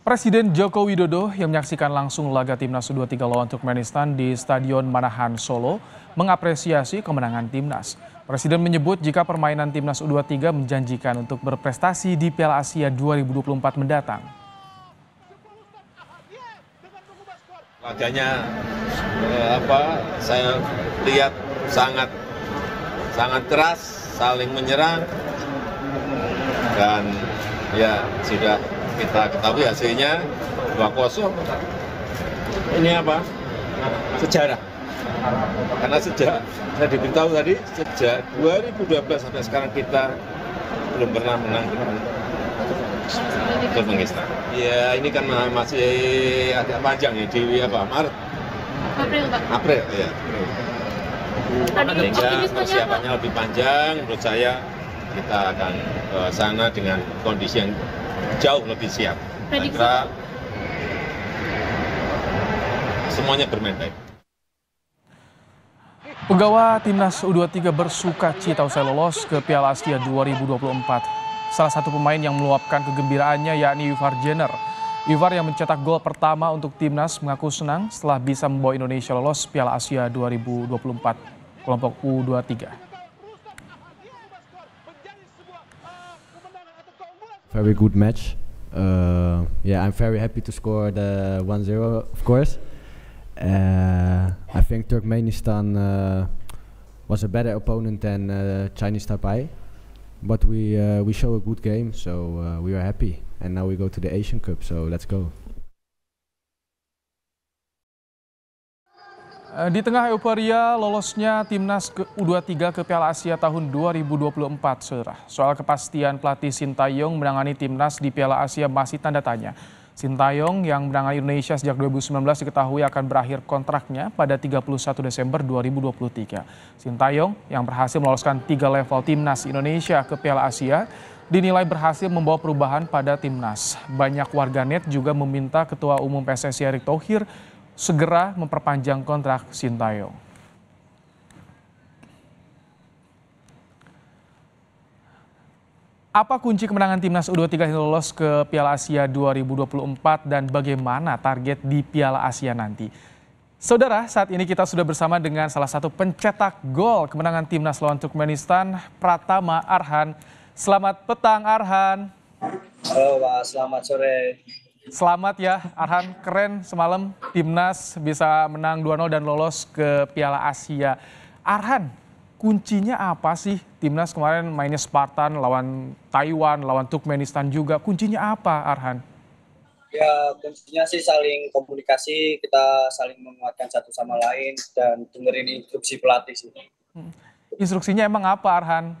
Presiden Joko Widodo yang menyaksikan langsung laga Timnas U23 lawan Turkmenistan di Stadion Manahan Solo mengapresiasi kemenangan Timnas. Presiden menyebut jika permainan Timnas U23 menjanjikan untuk berprestasi di Piala Asia 2024 mendatang. Laganya eh, apa saya lihat sangat sangat keras, saling menyerang dan ya sudah kita ketahui hasilnya 2-0 ini apa? sejarah karena sejak saya diberitahu tadi sejak 2012 sampai sekarang kita belum pernah menang Turkmenistan. Ya ini kan masih agak panjang ya di apa Maret? April Pak. April ya. Sehingga persiapannya lebih panjang menurut saya kita akan ke eh, sana dengan kondisi yang jauh lebih siap. Saya kira semuanya bermain baik. Pegawai Timnas U23 bersuka cita usai lolos ke Piala Asia 2024. Salah satu pemain yang meluapkan kegembiraannya yakni Ivar Jenner. Ivar yang mencetak gol pertama untuk Timnas mengaku senang setelah bisa membawa Indonesia lolos Piala Asia 2024 kelompok U23. very good match. Uh, yeah, I'm very happy to score the 1-0, of course. Uh, I think Turkmenistan uh, was a better opponent than uh, Chinese Taipei, but we uh, we show a good game, so uh, we are happy. And now we go to the Asian Cup, so let's go. Eh, di tengah euforia lolosnya timnas U23 ke Piala Asia tahun 2024, saudara. Soal kepastian pelatih Sintayong menangani timnas di Piala Asia masih tanda tanya. Sintayong yang menangani Indonesia sejak 2019 diketahui akan berakhir kontraknya pada 31 Desember 2023. Sintayong yang berhasil meloloskan tiga level timnas Indonesia ke Piala Asia dinilai berhasil membawa perubahan pada timnas. Banyak warganet juga meminta Ketua Umum PSSI Erick Thohir segera memperpanjang kontrak Sintayong. Apa kunci kemenangan timnas U23 yang lolos ke Piala Asia 2024 dan bagaimana target di Piala Asia nanti? Saudara, saat ini kita sudah bersama dengan salah satu pencetak gol kemenangan timnas lawan Turkmenistan, Pratama Arhan. Selamat petang Arhan. Halo Pak, selamat sore. Selamat ya Arhan, keren semalam timnas bisa menang 2-0 dan lolos ke Piala Asia. Arhan, kuncinya apa sih timnas kemarin mainnya Spartan lawan Taiwan, lawan Turkmenistan juga. Kuncinya apa Arhan? Ya kuncinya sih saling komunikasi, kita saling menguatkan satu sama lain dan dengerin instruksi pelatih sih. Hmm. Instruksinya emang apa Arhan?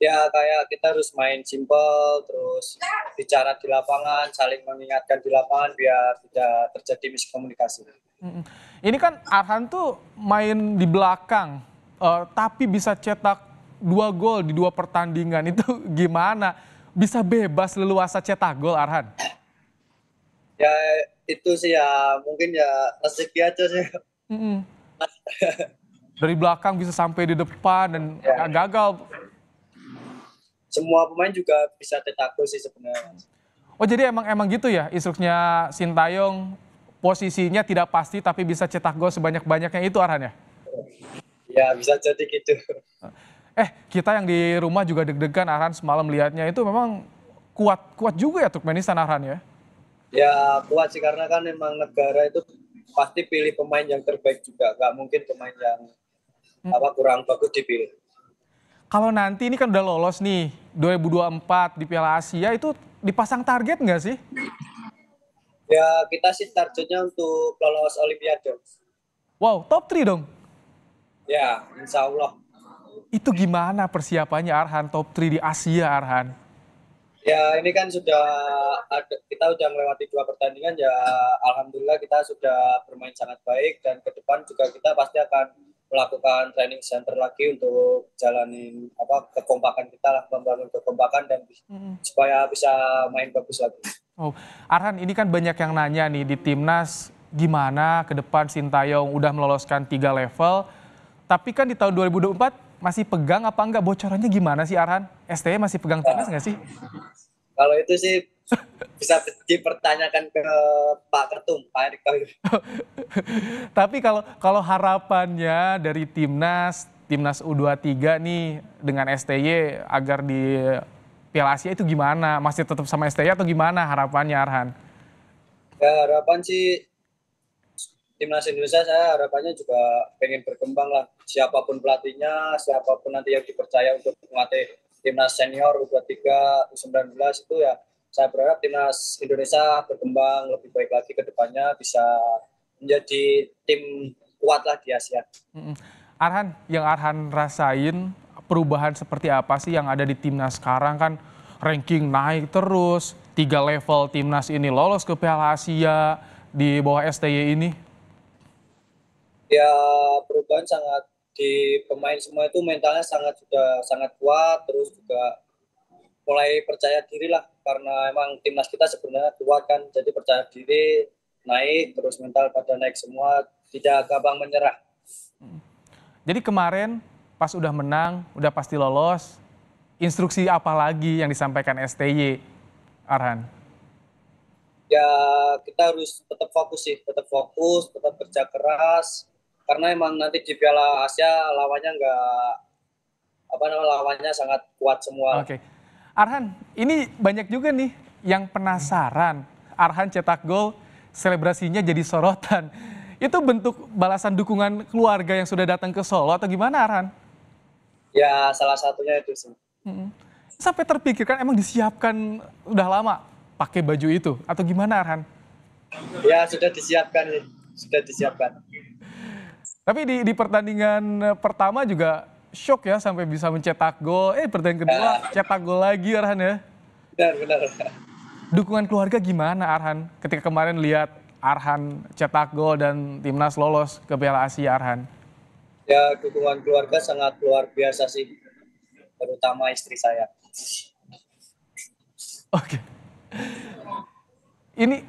ya kayak kita harus main simple terus bicara di lapangan saling mengingatkan di lapangan biar tidak terjadi miskomunikasi. Ini kan Arhan tuh main di belakang uh, tapi bisa cetak dua gol di dua pertandingan itu gimana? Bisa bebas leluasa cetak gol Arhan? Ya itu sih ya mungkin ya rezeki aja sih. Mm -mm. Dari belakang bisa sampai di depan dan ya. gagal semua pemain juga bisa tetap sih sebenarnya. Oh jadi emang emang gitu ya instruksinya Sintayong posisinya tidak pasti tapi bisa cetak gol sebanyak-banyaknya itu arahnya? Ya bisa jadi gitu. Eh kita yang di rumah juga deg-degan Arhan semalam lihatnya itu memang kuat kuat juga ya Turkmenistan Arhan ya? Ya kuat sih karena kan memang negara itu pasti pilih pemain yang terbaik juga nggak mungkin pemain yang hmm. apa kurang bagus dipilih. Kalau nanti ini kan udah lolos nih 2024 di Piala Asia itu dipasang target nggak sih? Ya kita sih targetnya untuk lolos Olimpiade. Wow, top 3 dong? Ya, insya Allah. Itu gimana persiapannya Arhan, top 3 di Asia Arhan? Ya ini kan sudah ada, kita sudah melewati dua pertandingan ya Alhamdulillah kita sudah bermain sangat baik dan ke depan juga kita pasti akan melakukan training center lagi untuk jalanin apa kekompakan kita lah membangun kekompakan dan hmm. supaya bisa main bagus lagi. Oh, Arhan ini kan banyak yang nanya nih di timnas gimana ke depan Sintayong udah meloloskan tiga level, tapi kan di tahun 2024 masih pegang apa enggak bocorannya gimana sih Arhan? st e masih pegang timnas nah. nggak sih? Kalau itu sih bisa dipertanyakan ke Pak Ketum, Pak Erick Thohir. Tapi kalau kalau harapannya dari timnas timnas U23 nih dengan STY agar di Piala Asia itu gimana? Masih tetap sama STY atau gimana harapannya Arhan? Ya harapan sih timnas Indonesia saya harapannya juga pengen berkembang lah. Siapapun pelatihnya, siapapun nanti yang dipercaya untuk melatih timnas senior U23, U19 itu ya saya berharap timnas Indonesia berkembang lebih baik lagi ke depannya bisa menjadi tim kuat lah di Asia. Arhan, yang Arhan rasain perubahan seperti apa sih yang ada di timnas sekarang kan ranking naik terus, tiga level timnas ini lolos ke Piala Asia di bawah STY ini? Ya perubahan sangat di pemain semua itu mentalnya sangat sudah sangat kuat terus juga mulai percaya diri lah karena emang timnas kita sebenarnya tua kan jadi percaya diri naik terus mental pada naik semua tidak gampang menyerah. Hmm. Jadi kemarin pas udah menang udah pasti lolos instruksi apa lagi yang disampaikan STY Arhan? Ya kita harus tetap fokus sih tetap fokus tetap kerja keras karena emang nanti di Piala Asia lawannya nggak apa namanya lawannya sangat kuat semua. Oke. Okay. Arhan, ini banyak juga nih yang penasaran. Arhan cetak gol, selebrasinya jadi sorotan. Itu bentuk balasan dukungan keluarga yang sudah datang ke Solo atau gimana Arhan? Ya salah satunya itu sih. Sampai terpikirkan emang disiapkan udah lama pakai baju itu atau gimana Arhan? Ya sudah disiapkan, sudah disiapkan. Tapi di, di pertandingan pertama juga shock ya sampai bisa mencetak gol. Eh pertandingan kedua nah. cetak gol lagi Arhan ya. Benar, benar. Dukungan keluarga gimana Arhan ketika kemarin lihat Arhan cetak gol dan timnas lolos ke Piala Asia Arhan? Ya dukungan keluarga sangat luar biasa sih, terutama istri saya. Oke. Okay. Ini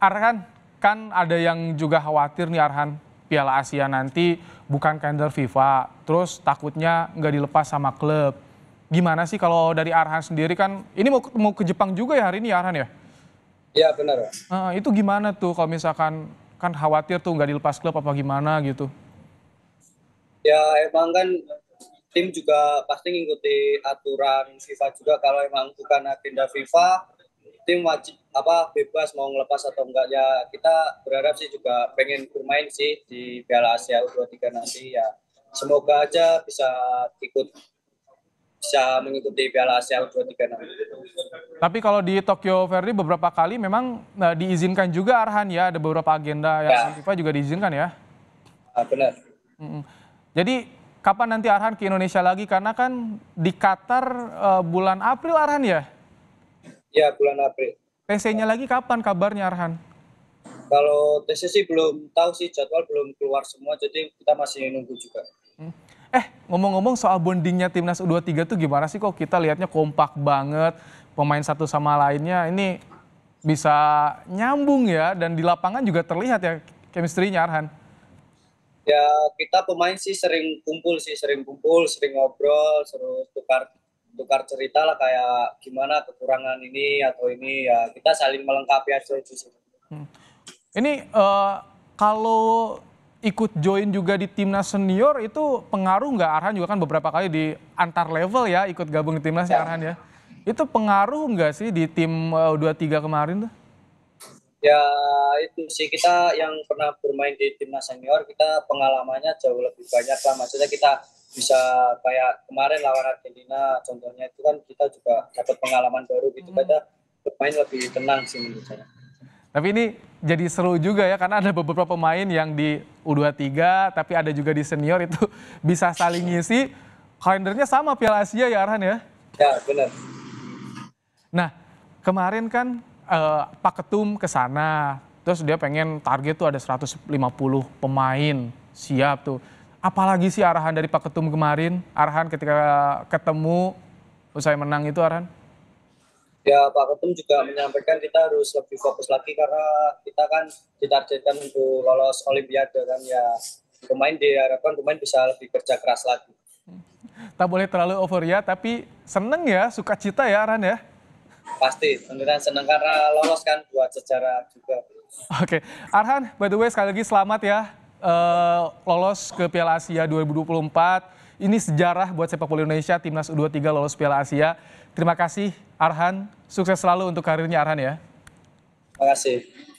Arhan kan ada yang juga khawatir nih Arhan Piala Asia nanti bukan kandel FIFA, terus takutnya nggak dilepas sama klub. Gimana sih kalau dari Arhan sendiri kan, ini mau, mau ke Jepang juga ya hari ini Arhan ya? Iya benar. Uh, itu gimana tuh kalau misalkan kan khawatir tuh nggak dilepas klub apa gimana gitu? Ya emang kan tim juga pasti ngikuti aturan FIFA juga kalau emang bukan agenda FIFA tim wajib apa bebas mau ngelepas atau enggak ya kita berharap sih juga pengen bermain sih di Piala Asia U23 nanti ya semoga aja bisa ikut bisa mengikuti Piala Asia U23 nanti. Tapi kalau di Tokyo Verdi beberapa kali memang nah, diizinkan juga Arhan ya ada beberapa agenda yang ya. FIFA juga diizinkan ya. Ah, benar. Jadi kapan nanti Arhan ke Indonesia lagi karena kan di Qatar uh, bulan April Arhan ya? Ya bulan April. TC-nya lagi kapan kabarnya Arhan? Kalau TC sih belum tahu sih jadwal belum keluar semua jadi kita masih nunggu juga. Hmm. Eh ngomong-ngomong soal bondingnya timnas U23 tuh gimana sih kok kita lihatnya kompak banget pemain satu sama lainnya ini bisa nyambung ya dan di lapangan juga terlihat ya chemistry-nya Arhan. Ya kita pemain sih sering kumpul sih sering kumpul sering ngobrol seru tukar tukar cerita lah kayak gimana kekurangan ini atau ini ya kita saling melengkapi aja itu sih. Hmm. Ini uh, kalau ikut join juga di timnas senior itu pengaruh nggak Arhan juga kan beberapa kali di antar level ya ikut gabung di timnas ya. ya. Arhan ya. Itu pengaruh nggak sih di tim eh, uh, 23 kemarin tuh? Ya itu sih kita yang pernah bermain di timnas senior kita pengalamannya jauh lebih banyak lah maksudnya kita bisa kayak kemarin lawan Argentina contohnya itu kan kita juga dapat pengalaman baru gitu hmm. kita bermain lebih tenang sih menurut saya. Tapi ini jadi seru juga ya karena ada beberapa pemain yang di U23 tapi ada juga di senior itu bisa saling ngisi. Kalendernya sama Piala Asia ya Arhan ya? Ya benar. Nah kemarin kan eh, Pak Ketum ke sana terus dia pengen target tuh ada 150 pemain siap tuh apalagi sih arahan dari Pak Ketum kemarin, arahan ketika ketemu usai menang itu arahan? Ya Pak Ketum juga menyampaikan kita harus lebih fokus lagi karena kita kan ditargetkan untuk lolos Olimpiade kan ya pemain diharapkan pemain bisa lebih kerja keras lagi. Tak boleh terlalu over ya, tapi seneng ya, suka cita ya Aran ya? Pasti, beneran seneng karena lolos kan buat sejarah juga. Oke, Arhan, by the way sekali lagi selamat ya uh, lolos ke Piala Asia 2024. Ini sejarah buat sepak bola Indonesia, timnas U23 lolos Piala Asia. Terima kasih Arhan, sukses selalu untuk karirnya Arhan ya. Terima kasih.